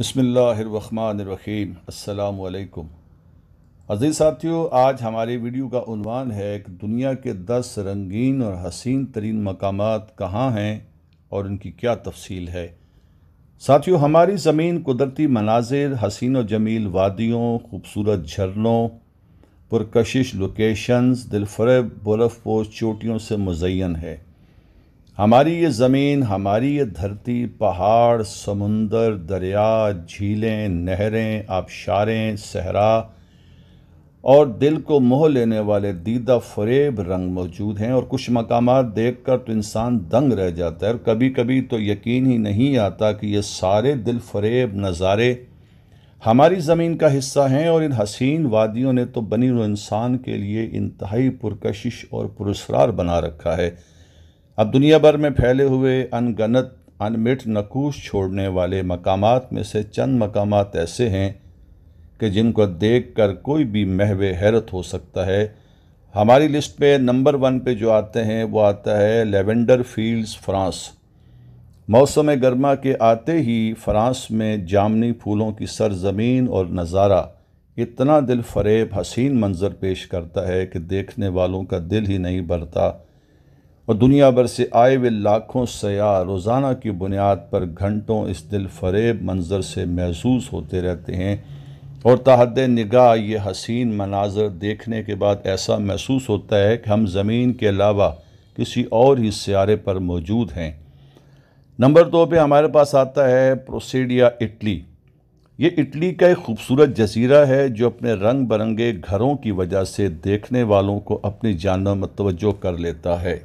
बसमिल्लाम अल्लाम अज़ीज़ साथियों आज हमारे वीडियो का उनवान है कि दुनिया के दस रंगीन और हसीन तरीन मकाम कहाँ हैं और उनकी क्या तफसील है साथियों हमारी ज़मीन कुदरती मनाजिर हसीन और जमील वादियों खूबसूरत झरनों पुरकशिश लोकेशंस दिलफरेब बर्फ़ पोश चोटियों से मुजैन है हमारी ये ज़मीन हमारी ये धरती पहाड़ समुंदर दरिया झीलें नहरें आबशारें सहरा और दिल को मोह लेने वाले दीदा फरेब रंग मौजूद हैं और कुछ मकाम देख कर तो इंसान दंग रह जाता है और कभी कभी तो यकीन ही नहीं आता कि ये सारे दिल फरेब नज़ारे हमारी ज़मीन का हिस्सा हैं और इन हसीन वादियों ने तो बनी इंसान के लिए इंतहाई पुरकशिश और पुरस्ार बना रखा है अब दुनिया भर में फैले हुए अनगनत अनमिट नकूश छोड़ने वाले मकामात में से चंद मकामात ऐसे हैं कि जिनको देख कर कोई भी महव हैरत हो सकता है हमारी लिस्ट पे नंबर वन पे जो आते हैं वो आता है लेवेंडर फील्ड्स फ्रांस मौसम गर्मा के आते ही फ्रांस में जामनी फूलों की सरजमीन और नज़ारा इतना दिल फरेब हसीन मंज़र पेश करता है कि देखने वालों का दिल ही नहीं भरता और दुनिया भर से आए हुए लाखों सयाह रोज़ाना की बुनियाद पर घंटों इस दिल फरेब मंज़र से महसूस होते रहते हैं और तहद निगाह ये हसीन मनाजर देखने के बाद ऐसा महसूस होता है कि हम ज़मीन के अलावा किसी और ही सियारे पर मौजूद हैं नंबर दो पे हमारे पास आता है प्रोसीडिया इटली ये इटली का एक खूबसूरत जजीरा है जो अपने रंग बरंगे घरों की वजह से देखने वालों को अपनी जानों में तवज्जो कर लेता है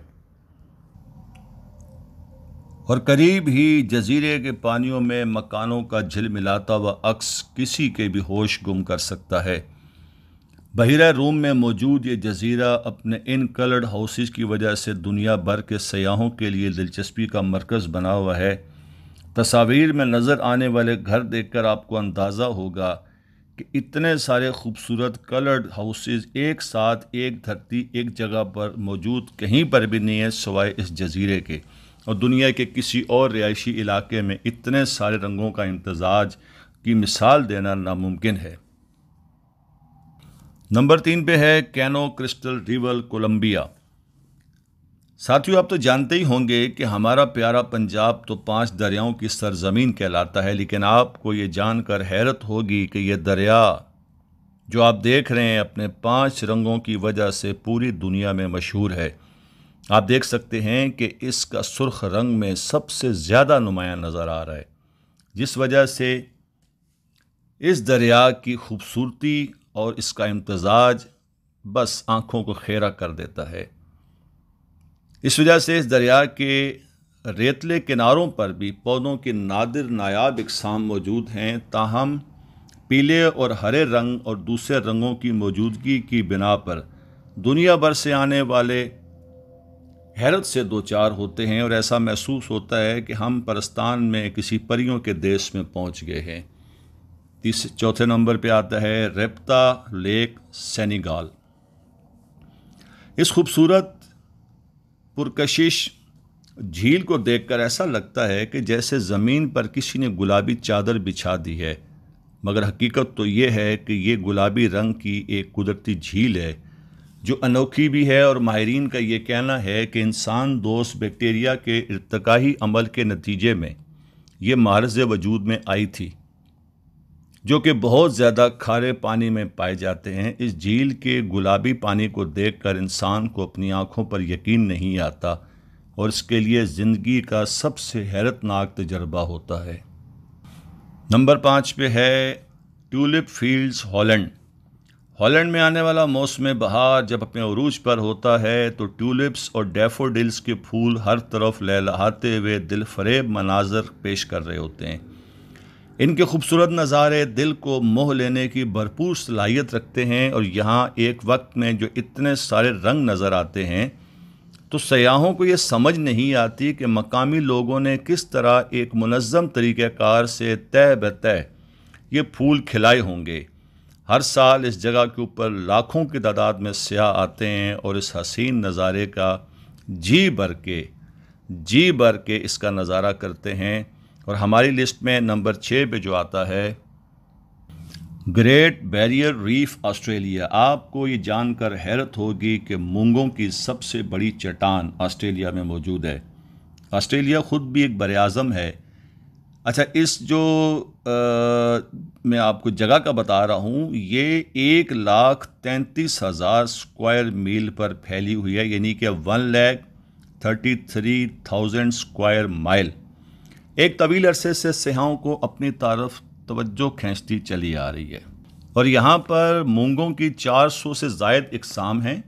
और करीब ही जजीरे के पानियों में मकानों का मिलाता व अक्स किसी के भी होश गुम कर सकता है बहरा रूम में मौजूद ये जजीरा अपने इन कलर्ड हाउसेस की वजह से दुनिया भर के सयाहों के लिए दिलचस्पी का मरकज़ बना हुआ है तस्वीर में नज़र आने वाले घर देखकर आपको अंदाज़ा होगा कि इतने सारे खूबसूरत कलर्ड हाउसेस एक साथ एक धरती एक जगह पर मौजूद कहीं पर भी नहीं है सवाए इस जजीरे के और दुनिया के किसी और रिहायशी इलाके में इतने सारे रंगों का इम्तजाज की मिसाल देना नामुमकिन है नंबर तीन पे है कैनो क्रिस्टल रिवल कोलंबिया साथियों आप तो जानते ही होंगे कि हमारा प्यारा पंजाब तो पांच दरियाओं की सरजमीन कहलाता है लेकिन आपको ये जानकर हैरत होगी कि यह दरिया जो आप देख रहे हैं अपने पांच रंगों की वजह से पूरी दुनिया में मशहूर है आप देख सकते हैं कि इसका सुर्ख रंग में सबसे ज़्यादा नुमाया नज़र आ रहा है जिस वजह से इस दरिया की खूबसूरती और इसका इम्तजाज बस आँखों को खेरा कर देता है इस वजह से इस दरिया के रेतले किनारों पर भी पौधों के नादिर नायाब इकसाम मौजूद हैं ताहम पीले और हरे रंग और दूसरे रंगों की मौजूदगी की बिना पर दुनिया भर से आने वाले हैरत से दो चार होते हैं और ऐसा महसूस होता है कि हम परस्तान में किसी परियों के देश में पहुंच गए हैं तीसरे चौथे नंबर पे आता है रेप्ता लेक सैनीगाल इस खूबसूरत पुरकशिश झील को देखकर ऐसा लगता है कि जैसे ज़मीन पर किसी ने गुलाबी चादर बिछा दी है मगर हकीकत तो ये है कि ये गुलाबी रंग की एक कुदरती झील है जो अनोखी भी है और माहरीन का ये कहना है कि इंसान दोस्त बैक्टीरिया के इरतकाही अमल के नतीजे में ये मारज वजूद में आई थी जो कि बहुत ज़्यादा खारे पानी में पाए जाते हैं इस झील के गुलाबी पानी को देखकर इंसान को अपनी आँखों पर यकीन नहीं आता और इसके लिए ज़िंदगी का सबसे हैरतनाक तजर्बा होता है नंबर पाँच पे है ट्यूलिप फील्ड्स हॉलैंड हॉलैंड में आने वाला मौसम बहार जब अपने अरूज पर होता है तो ट्यूलिप्स और डेफोडिल्स के फूल हर तरफ लहलाते हुए दिल फरेब मनाजर पेश कर रहे होते हैं इनके खूबसूरत नज़ारे दिल को मोह लेने की भरपूर सलाहियत रखते हैं और यहाँ एक वक्त में जो इतने सारे रंग नज़र आते हैं तो सयाहों को ये समझ नहीं आती कि मकामी लोगों ने किस तरह एक मनज़म तरीक़ार से तय बतय ये फूल खिलाए होंगे हर साल इस जगह के ऊपर लाखों की तादाद में सयाह आते हैं और इस हसीन नज़ारे का जी भर के जी भर के इसका नज़ारा करते हैं और हमारी लिस्ट में नंबर छः पे जो आता है ग्रेट बैरियर रीफ ऑस्ट्रेलिया आपको ये जानकर हैरत होगी कि मूंगों की सबसे बड़ी चट्टान ऑस्ट्रेलिया में मौजूद है ऑस्ट्रेलिया ख़ुद भी एक बरआज़म है अच्छा इस जो आ, मैं आपको जगह का बता रहा हूँ ये एक लाख तैंतीस हज़ार स्क्वायर मील पर फैली हुई है यानी कि one lakh thirty three thousand square mile एक तवील अरसे से सयाहों को अपनी तरफ तवज्जो खींचती चली आ रही है और यहाँ पर मूंगों की 400 से जायद इकसाम हैं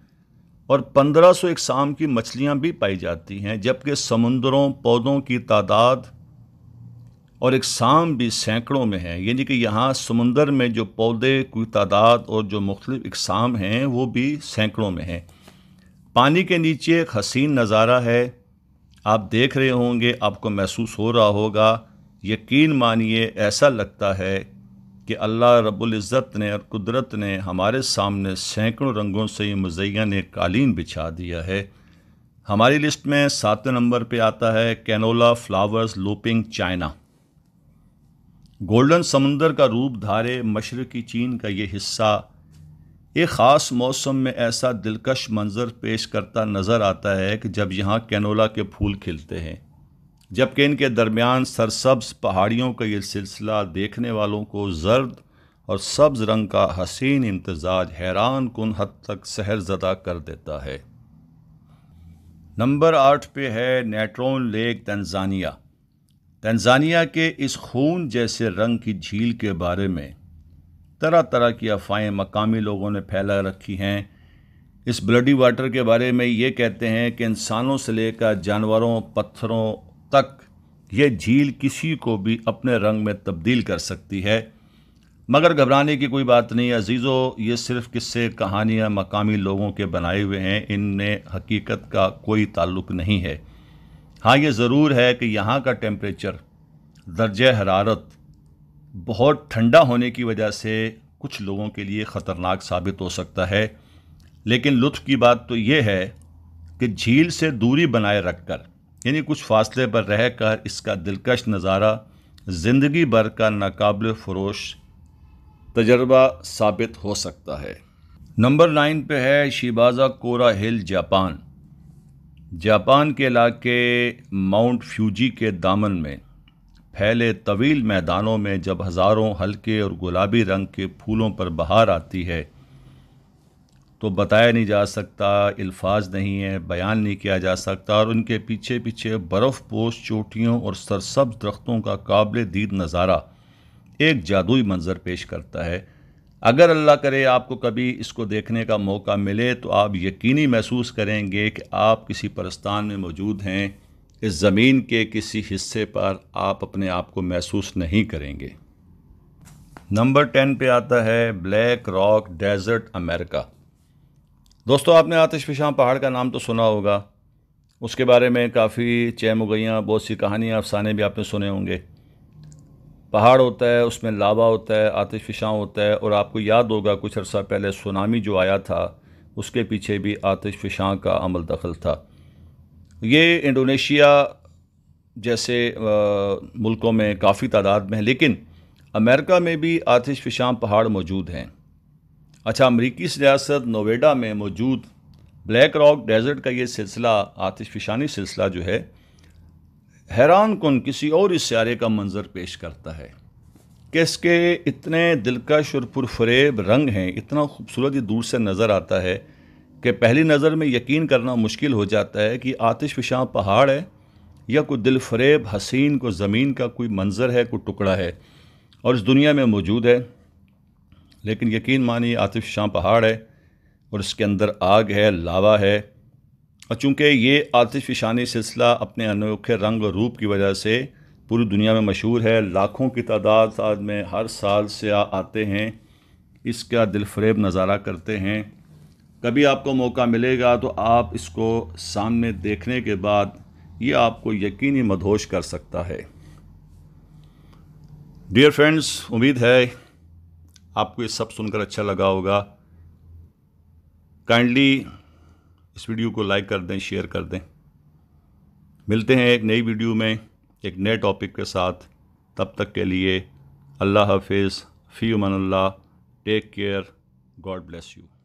और 1500 इकसाम की मछलियाँ भी पाई जाती हैं जबकि समुंदरों पौधों की तादाद और एक भी सैकड़ों में है यानी कि यहाँ समंदर में जो पौधे की तादाद और जो मुख्तलिफ इकसाम हैं वो भी सैकड़ों में हैं पानी के नीचे एक हसीन नज़ारा है आप देख रहे होंगे आपको महसूस हो रहा होगा यकीन मानिए ऐसा लगता है कि अल्लाह रबुल्ज़त ने और कुदरत ने हमारे सामने सैकड़ों रंगों से ये मुजैन ने कालीन बिछा दिया है हमारी लिस्ट में सातवें नंबर पे आता है canola flowers Luoping China golden समंदर का रूप धारे मशरक़ी चीन का ये हिस्सा एक ख़ास मौसम में ऐसा दिलकश मंज़र पेश करता नज़र आता है कि जब यहाँ कैनोला के फूल खिलते हैं जबकि इनके दरमियान सरसब्ज पहाड़ियों का ये सिलसिला देखने वालों को जर्द और सब्ज रंग का हसीन इम्तजाज हैरान कन हद तक सहर ज़दा कर देता है नंबर आठ पे है नेट्रोन लेक तंजानिया तंजानिया के इस खून जैसे रंग की झील के बारे में तरह तरह की अफवाहें मकामी लोगों ने फैला रखी हैं इस ब्लडी वाटर के बारे में ये कहते हैं कि इंसानों से लेकर जानवरों पत्थरों तक ये झील किसी को भी अपने रंग में तब्दील कर सकती है मगर घबराने की कोई बात नहीं अजीज़ो ये सिर्फ किस्से कहानियाँ मकामी लोगों के बनाए हुए हैं इनमें हकीकत का कोई ताल्लुक नहीं है हाँ ये ज़रूर है कि यहाँ का टेम्परेचर दर्ज हरारत बहुत ठंडा होने की वजह से कुछ लोगों के लिए ख़तरनाक साबित हो सकता है लेकिन लुत्फ़ की बात तो ये है कि झील से दूरी बनाए रखकर यानी कुछ फासले पर रहकर इसका दिलकश नज़ारा ज़िंदगी भर का नाकबल फरोश तजर्बा साबित हो सकता है नंबर नाइन पे है शिबाजा कोरा हिल जापान जापान के इलाके माउंट फ्यूजी के दामन में फैले तवील मैदानों में जब हज़ारों हल्के और गुलाबी रंग के फूलों पर बहार आती है तो बताया नहीं जा सकता अल्फाज नहीं है बयान नहीं किया जा सकता और उनके पीछे पीछे बर्फ़ पोश चोटियों और सरसब्ज दरख्तों का काबिल दीद नज़ारा एक जादुई मंज़र पेश करता है अगर अल्लाह करे आपको कभी इसको देखने का मौका मिले तो आप यकीनी महसूस करेंगे कि आप किसी परस्तान में मौजूद हैं इस ज़मीन के किसी हिस्से पर आप अपने आप को महसूस नहीं करेंगे नंबर टेन पे आता है ब्लैक रॉक डेजर्ट अमेरिका दोस्तों आपने आतिश फिशां पहाड़ का नाम तो सुना होगा उसके बारे में काफ़ी चैम बहुत सी कहानियाँ अफसाने भी आपने सुने होंगे पहाड़ होता है उसमें लावा होता है आतिश फिशाँ होता है और आपको याद होगा कुछ अर्सा पहले सुनामी जो आया था उसके पीछे भी आतिश फिशाँ का अमल दखल था ये इंडोनेशिया जैसे आ, मुल्कों में काफ़ी तादाद में है लेकिन अमेरिका में भी आतिश फिशाँ पहाड़ मौजूद हैं अच्छा अमरीकी सियासत नोवेडा में मौजूद ब्लैक रॉक डेजर्ट का ये सिलसिला आतिश फिशानी सिलसिला जो है हैरान कन किसी और इस सारे का मंज़र पेश करता है कि इसके इतने दिलकश और पुरफरेब रंग हैं इतना खूबसूरत ही दूर से नज़र आता है कि पहली नज़र में यकीन करना मुश्किल हो जाता है कि आतिश विशां पहाड़ है या कोई दिलफरेब हसीन को ज़मीन का कोई मंज़र है कोई टुकड़ा है और इस दुनिया में मौजूद है लेकिन यकीन मानिए आतिश शाह पहाड़ है और इसके अंदर आग है लावा है और चूँकि ये आतिश फिशानी सिलसिला अपने अनोखे रंग और रूप की वजह से पूरी दुनिया में मशहूर है लाखों की तादाद में हर साल से आ, आते हैं इसका दिलफरेब नज़ारा करते हैं कभी आपको मौका मिलेगा तो आप इसको सामने देखने के बाद ये आपको यकीनी मदहोश कर सकता है डियर फ्रेंड्स उम्मीद है आपको ये सब सुनकर अच्छा लगा होगा काइंडली इस वीडियो को लाइक कर दें शेयर कर दें मिलते हैं एक नई वीडियो में एक नए टॉपिक के साथ तब तक के लिए अल्लाह हाफिज़ फ़ी उमन take care God bless you